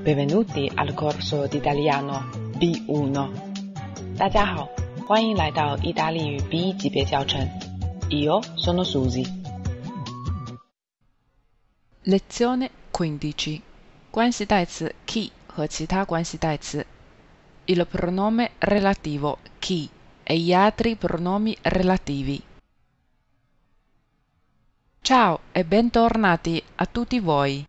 Benvenuti al corso di italiano B1。大家好，欢迎来到意大利语 B 一级别教程。Io sono Susi. Lezione Susi。Lezione quindici。关系代词 chi 和其他关系代词。Il pronome relativo chi e gli altri pronomi relativi. Ciao e bentornati a tutti voi.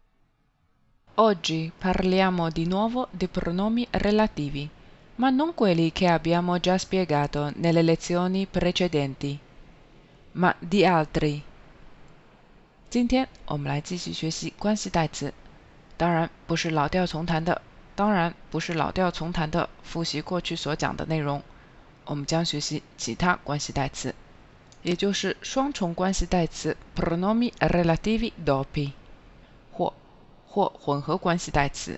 Oggi parliamo di nuovo di pronomi relativi, ma non quelli che abbiamo già spiegato nelle lezioni precedenti, ma di altri. 今天我们来继续学习关系代词，当然不是老调重弹的，当然不是老调重弹的复习过去所讲的内容。我们将学习其他关系代词，也就是双重关系代词 pronomi relativi doppi。或混合关系代词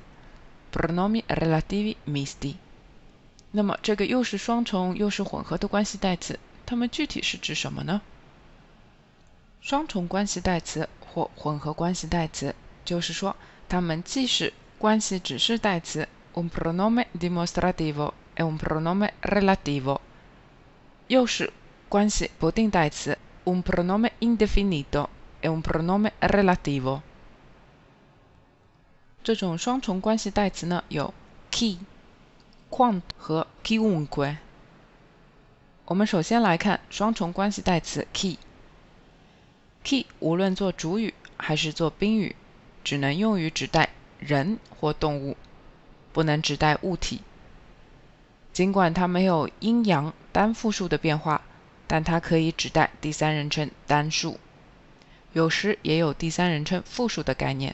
p r o n o m i r e l a t i v i misti。那么这个又是双重又是混合的关系代词，它们具体是指什么呢？双重关系代词或混合关系代词，就是说它们既是关系指示代词 un pronome dimostrativo e un pronome relativo，又是关系不定代词 un pronome indefinito e un pronome relativo。这种双重关系代词呢，有 key、quant 和 kun gu。我们首先来看双重关系代词 key。key 无论做主语还是做宾语，只能用于指代人或动物，不能指代物体。尽管它没有阴阳单复数的变化，但它可以指代第三人称单数，有时也有第三人称复数的概念。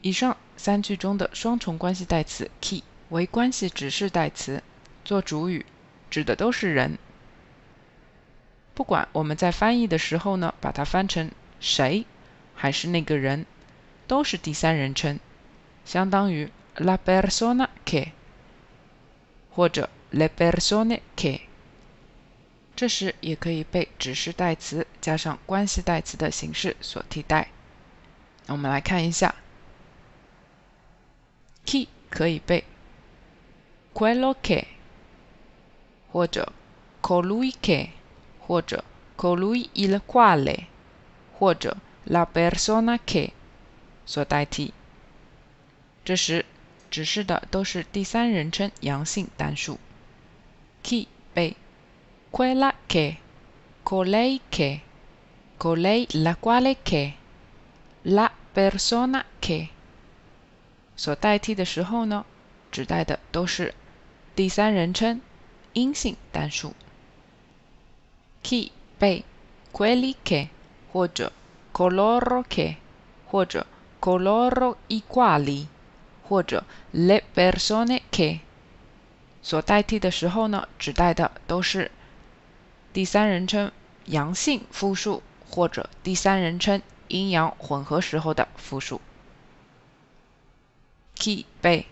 以上三句中的双重关系代词 “key” 为关系指示代词，做主语，指的都是人。不管我们在翻译的时候呢，把它翻成“谁”还是“那个人”，都是第三人称，相当于 “la persona key” 或者 “le persona key”。这时也可以被指示代词加上关系代词的形式所替代。我们来看一下。key 可以背 quello che 或者 colui che 或者 colui il quale 或者 la persona che 所代替。这时指示的都是第三人称阳性单数。key 被 quella che,colui che,colui la quale che,la persona che。所代替的时候呢，指代的都是第三人称阴性单数 k e y 被 q u e l i q u e 或者 coloro q u e 或者 coloro i quali，或者 le persone q u e 所代替的时候呢，指代的都是第三人称阳性复数，或者第三人称阴阳混合时候的复数。q u i b e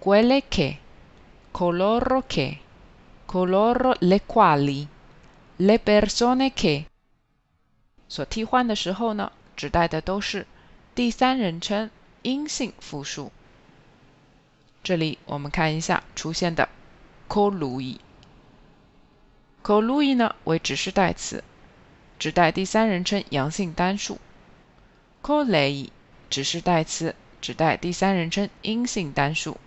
quelle che coloro che coloro le quali le persone che 所替换的时候呢，指代的都是第三人称阴性复数。这里我们看一下出现的 colui，colui 呢为指示代词，指代第三人称阳性单数。colei 指示代词。指代第三人称阴性单数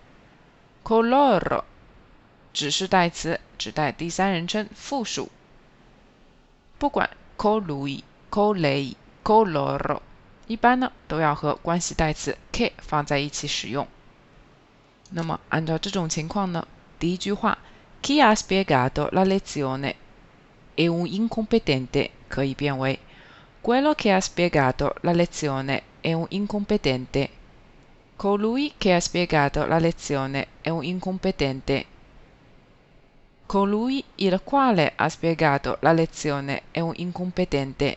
，coloro 指示代词指代第三人称复数。不管 colui、collei、coloro，一般呢都要和关系代词 che 放在一起使用。那么按照这种情况呢，第一句话 che ha spiegato la lezione è un incompetente 可以变为 quello che ha spiegato la lezione è un incompetente。colui che ha spiegato la lezione è un incompetente colui il quale ha spiegato la lezione è un incompetente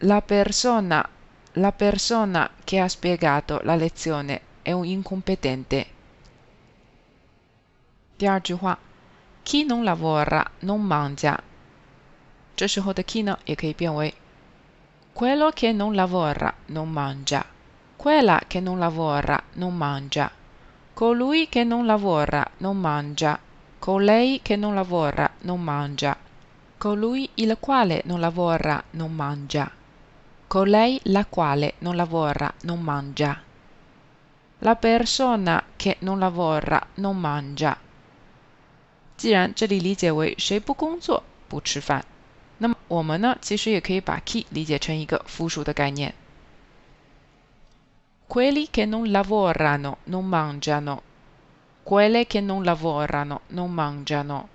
la persona la persona che ha spiegato la lezione è un incompetente. Chi non lavora non mangia. 这时候的 chi 呢，也可以变为 quello che non lavora non mangia。quella che non lavora non mangia colui che non lavora non mangia colei che non lavora non mangia colui il quale non lavora non mangia colei la quale non lavora non mangia la persona che non lavora non mangia. mangia。既然这里理解为谁不工作不吃饭，那么我们呢，其实也可以把 key 理解成一个复数的概念。quelli che non lavorano non mangiano quelle che non lavorano non mangiano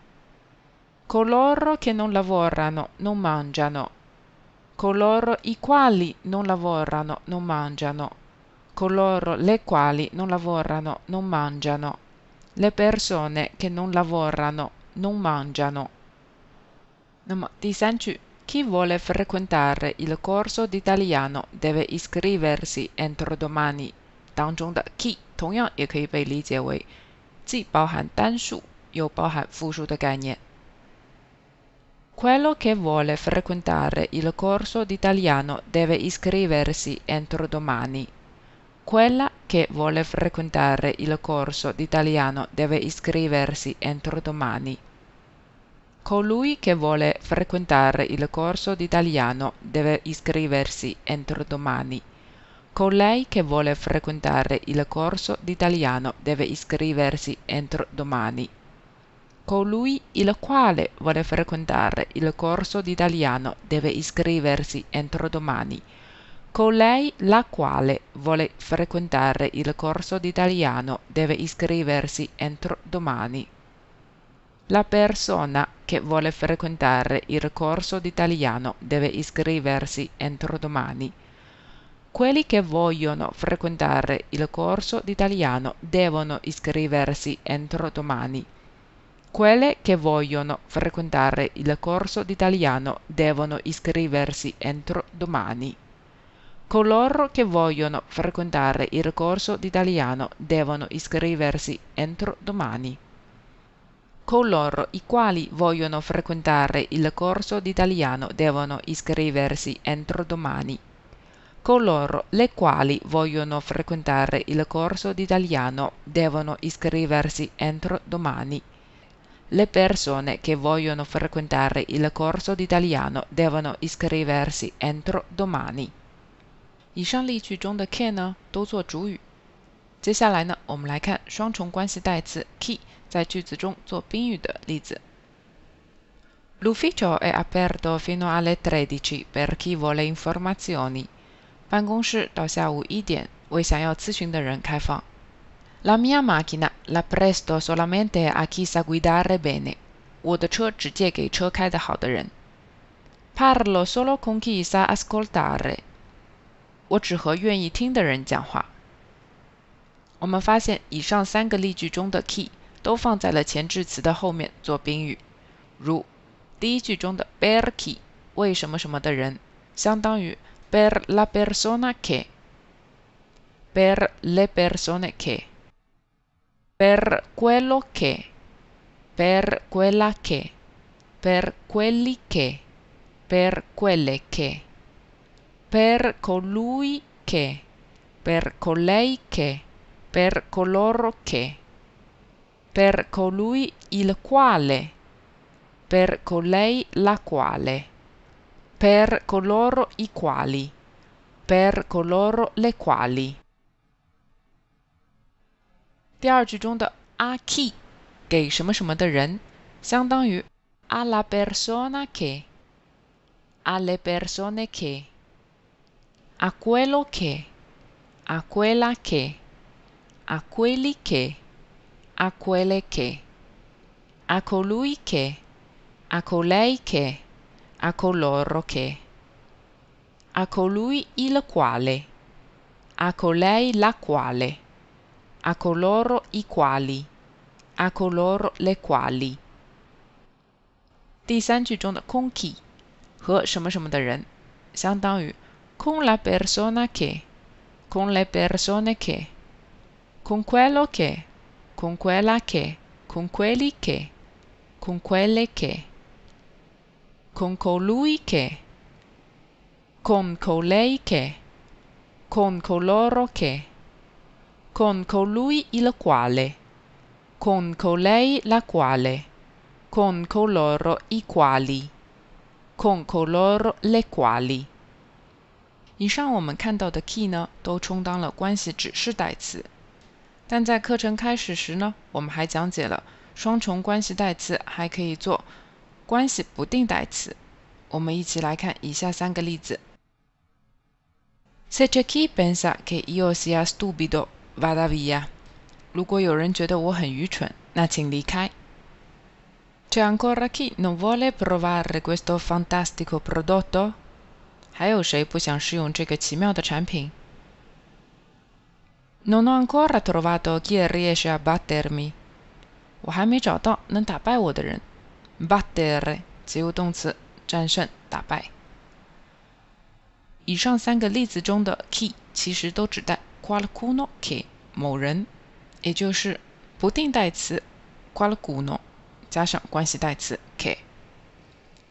coloro che non lavorano non mangiano coloro i quali non lavorano non mangiano coloro le quali non lavorano non mangiano le persone che non lavorano non mangiano chi vuole frequentare il corso di italiano deve iscriversi entro domani. 当中的 key Quello che vuole frequentare il corso di italiano deve iscriversi entro domani. Quella che vuole frequentare il corso di italiano deve iscriversi entro domani. Colui che vuole frequentare il corso d'italiano deve iscriversi entro domani. Colei che vuole frequentare il corso d'italiano deve iscriversi entro domani. Colui il quale vuole frequentare il corso d'italiano deve iscriversi entro domani. Colei la quale vuole frequentare il corso d'italiano deve iscriversi entro domani. La persona che vuole frequentare il corso d'italiano deve iscriversi entro domani. Quelli che vogliono frequentare il corso d'italiano devono iscriversi entro domani. Quelle che vogliono frequentare il corso d'italiano devono iscriversi entro domani. Coloro che vogliono frequentare il corso d'italiano devono iscriversi entro domani coloro i quali vogliono frequentare il corso d'italiano devono iscriversi entro domani. Coloro le quali vogliono frequentare il corso d'italiano devono iscriversi entro domani. Le persone che vogliono frequentare il corso d'italiano devono iscriversi entro domani. 以上例句中的 can 呢，都做主语。接下来呢，我们来看双重关系代词 key。在句子中做宾语的例子。L'ufficio è aperto fino alle 13 per chi vuole informazioni。办公室到下午一点为想要咨询的人开放。La mia macchina la presto solamente a chi sa guidare bene。我的车只借给车开得好的人。Parlo solo con chi sa ascoltare。我只和愿意听的人讲话。我们发现以上三个例句中的 key 都放在了前置词的后面做宾语，如第一句中的 per q u i 为什么什么的人，相当于 per la persona q u e per le persone che，per quello che，per quella che，per quelli che，per quelle che，per colui che，per c o lei che，per coloro che。per colui il quale, per colei la quale, per coloro i quali, per coloro le quali. quali。第二句中的 a chi 给什么什么的人，相当于 alla persona che, alle persone che, a quello che, a quella che, a quelli che。a quelle che a colui che a colei che a coloro che a colui il quale a colei la quale a coloro i quali a coloro le quali. quali 第三句中的 con chi 和什么什么的人，相当于 con la persona che，con le persone che，con quello che。con quella che, con quelli che, con quelle che, con colui che, con colei che, con coloro che, con colui il quale, con colei la quale, con coloro i quali, con coloro le quali. quali。以上我们看到的 key 呢，都充当了关系指示代词。但在课程开始时呢，我们还讲解了双重关系代词还可以做关系不定代词。我们一起来看以下三个例子。Se c'è chi pensa che io sia stupido, vada via。如果有人觉得我很愚蠢，那请离开。C'è ancora chi non vuole provare questo fantastico prodotto？还有谁不想试用这个奇妙的产品？Non ho ancora trovato chi riesce a battermi. 我还没找到能打败我的人。Battere 及物动词，战胜、打败。以上三个例子中的 chi 其实都指代 qualcuno che 某人，也就是不定代词 qualcuno 加上关系代词 che。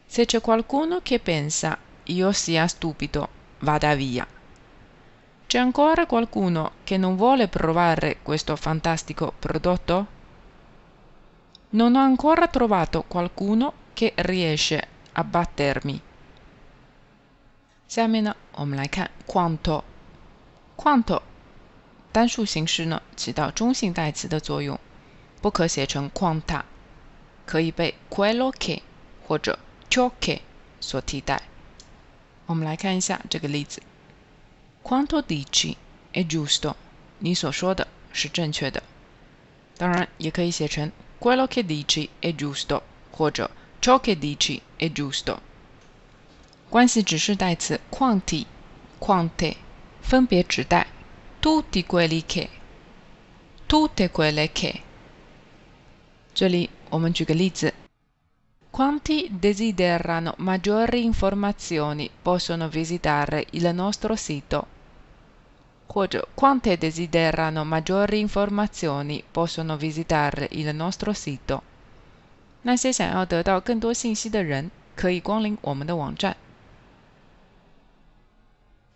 Se c'è qualcuno che pensa io sia stupido, vada via. C'è ancora qualcuno che non vuole provare questo fantastico prodotto? Non ho ancora trovato qualcuno che riesce a battermi. 下面呢，我们来看 quanto。quanto 单数形式呢起到中性代词的作用，不可写成 quanta，可以被 quello che 或者 ciò che 所替代。我们来看一下这个例子。quanto dici è giusto，你所说的是正确的。当然，也可以写成 quello che dici è giusto，或者 ciò che dici è giusto。关系指示代词 quanti、quante 分别指代 tutti quelli che、tutte quelle che。这里我们举个例子。Quanti desiderano maggiori informazioni possono visitare il nostro sito quante desiderano maggiori informazioni possono visitare il nostro sito. 那些想要得到更多信息的人，可以光临我们的网站。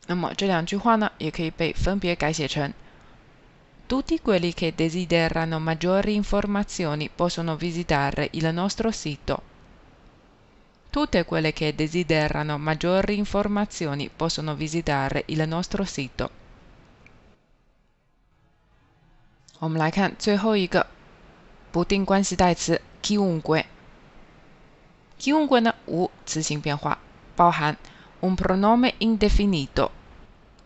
那么这两句话呢，也可以被分别改写成：Tutti quelli che desiderano maggiori informazioni possono visitare il nostro sito. Tutte quelle che desiderano maggiori informazioni possono visitare il nostro sito. 我们来看最后一个不定关系代词 k i u n g u e k i u n g u e 呢无词形变化，包含 un pronome indefinito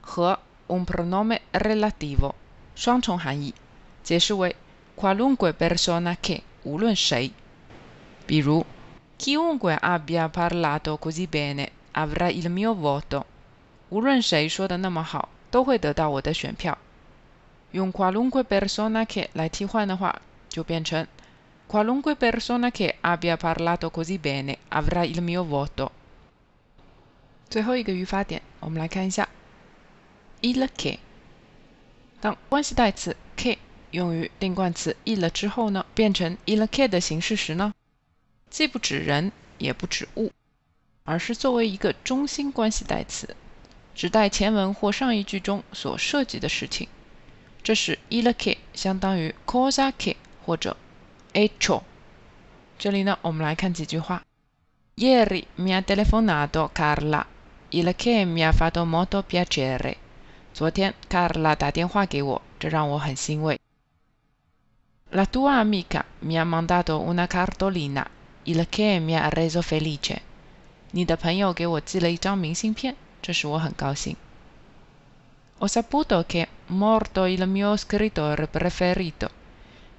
和 un pronome relativo 双重含义。解释为 qualunque persona che 无论谁，比如 c h i u n g u e abbia parlato così bene avrà il mio voto。无论谁说的那么好，都会得到我的选票。用 n qualunque persona che la etichetta qua, i qualunque persona che abbia parlato così bene avrà il mio voto。最后一个语法点，我们来看一下 il che。当关系代词 che 用于定冠词 il 之后呢，变成 il che 的形式时呢，既不指人也不指物，而是作为一个中心关系代词，指代前文或上一句中所涉及的事情。这是 il c e 相当于 k o s a k h e 或者 e c h o 这里呢，我们来看几句话。ieri mi ha telefonato Carla, il che mi ha fatto molto piacere。昨天 Carla 打电话给我，这让我很欣慰。La tua amica mi ha mandato una cartolina, il che mi ha reso felice。你的朋友给我寄了一张明信片，这使我很高兴。ho saputo che morto il mio scrittore preferito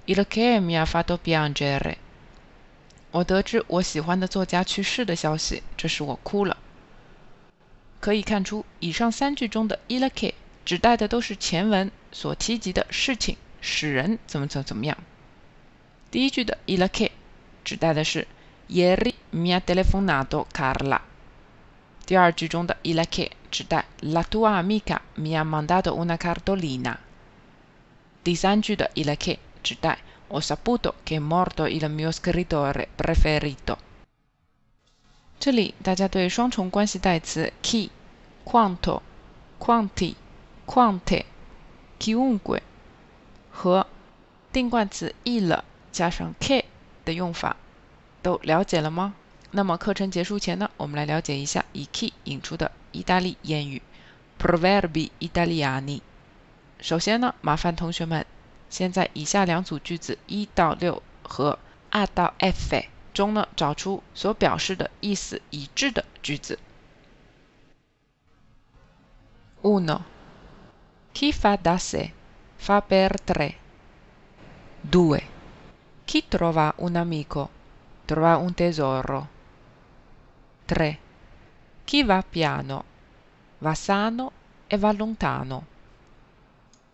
il che mi ha fatto piangere 我得知我喜欢的作家去世的消息，这使我哭了。可以看出，以上三句中的 il che 指代的都是前文所提及的事情，使人怎么怎么怎么样。第一句的 il che 指代的是 ieri mi ha telefonato Carla。第二句中的 i l l e 指代 la tua amica mi ha mandato una cartolina。第三句的 i l l e 指代 ho saputo che morto il mio scrittore preferito。这里大家对双重关系代词 chi, quanto, quanti, quante, chiunque 和定冠词 il 加上 che 的用法都了解了吗？那么课程结束前呢，我们来了解一下以 “key” 引出的意大利谚语 “proverbi italiani”。首先呢，麻烦同学们先在以下两组句子一到六和二到 F 中呢，找出所表示的意思一致的句子。Uno. Chi fa dase, fa b e r tre. Due. Chi trova un amico, trova un tesoro. 3. Chi va piano va sano e va lontano.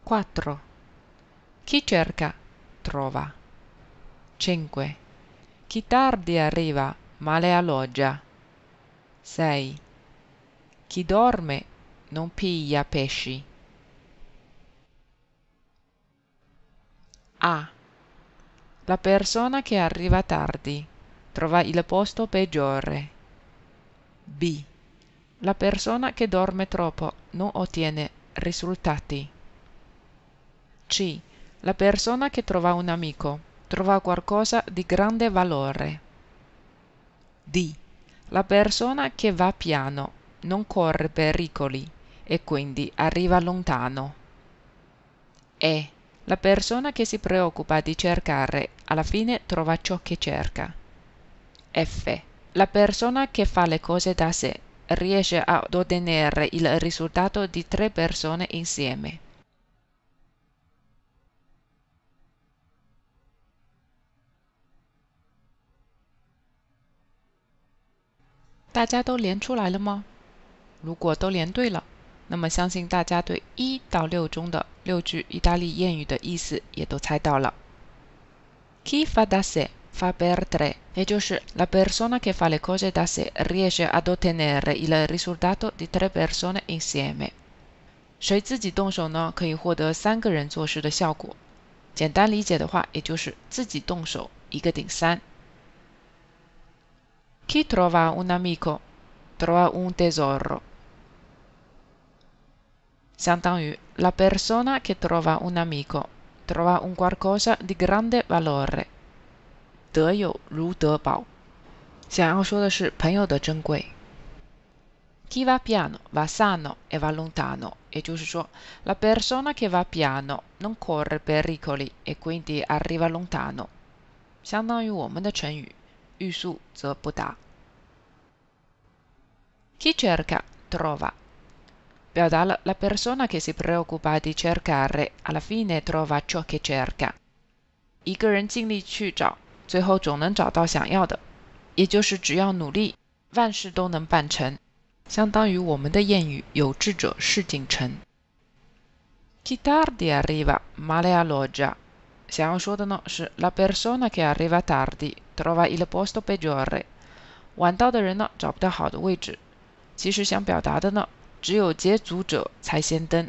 4. Chi cerca trova. 5. Chi tardi arriva male alloggia. 6. Chi dorme non piglia pesci. A. La persona che arriva tardi trova il posto peggiore b la persona che dorme troppo non ottiene risultati c la persona che trova un amico trova qualcosa di grande valore d la persona che va piano non corre pericoli e quindi arriva lontano e la persona che si preoccupa di cercare alla fine trova ciò che cerca F. La persona che fa le cose da sé riesce ad ottenere il risultato di tre persone insieme. insieme. 大家都连出来了吗？如果都连对了，那么相信大家对一到六中的六句意大利谚语的意思也都猜到了。Chi fa da sé fa per tre e cioè la persona che fa le cose da sé riesce ad ottenere il risultato di tre persone insieme。谁自己动手呢，可以获得三个人做事的效果。简单理解的话，也就是自己动手一个顶三。Chi trova un amico trova un tesoro，相当于 la persona che trova un amico trova un qualcosa di grande valore。得友如得宝。想要说的是朋友的珍贵。Chi va piano va sano e va lontano，也就是说，la persona che va piano non corre pericoli e quindi arriva lontano，相当于我们的成语“欲速则不达”。Chi cerca trova，表达了 la persona che si preoccupa di cercare alla fine trova ciò che cerca，一个人尽力去找。最后总能找到想要的。也就是只要努力，万事都能办成，相当于我们的谚语“有志者事竟成”。Chi tardi a r i v a male a l o g i a 想要说的呢是 La persona che arriva tardi trova il posto peggiore，晚到的人呢找不到好的位置。其实想表达的呢，只有捷足者才先登，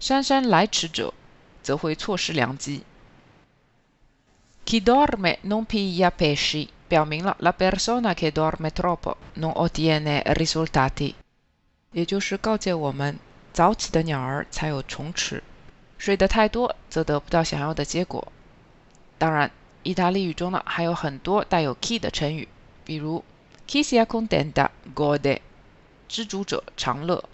姗姗来迟者则会错失良机。Chi dorme non piglia pesci. 表明了 la persona che dorme troppo non ottiene risultati. 也就是，告诫我们早起的鸟儿才有虫吃，睡得太多则得不到想要的结果。当然，意大利语中呢还有很多带有 “chi” 的成语，比如 chi sia c o n d e n d a gode，知足者常乐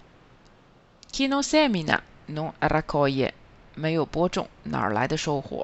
；chi non semina non a r a k c c e 没有播种哪来的收获。